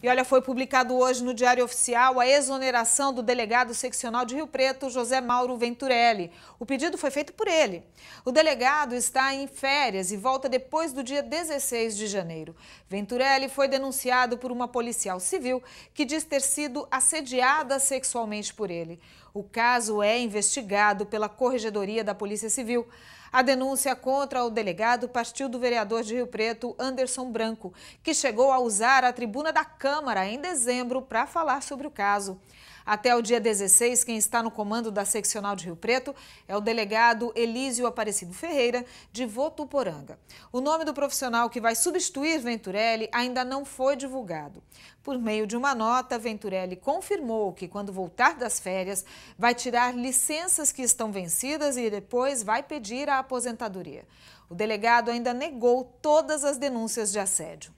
E olha, foi publicado hoje no Diário Oficial a exoneração do delegado seccional de Rio Preto, José Mauro Venturelli. O pedido foi feito por ele. O delegado está em férias e volta depois do dia 16 de janeiro. Venturelli foi denunciado por uma policial civil que diz ter sido assediada sexualmente por ele. O caso é investigado pela Corregedoria da Polícia Civil. A denúncia contra o delegado partiu do vereador de Rio Preto, Anderson Branco, que chegou a usar a tribuna da Câmara em dezembro para falar sobre o caso. Até o dia 16, quem está no comando da seccional de Rio Preto é o delegado Elísio Aparecido Ferreira, de Votuporanga. O nome do profissional que vai substituir Venturelli ainda não foi divulgado. Por meio de uma nota, Venturelli confirmou que, quando voltar das férias, vai tirar licenças que estão vencidas e depois vai pedir a aposentadoria. O delegado ainda negou todas as denúncias de assédio.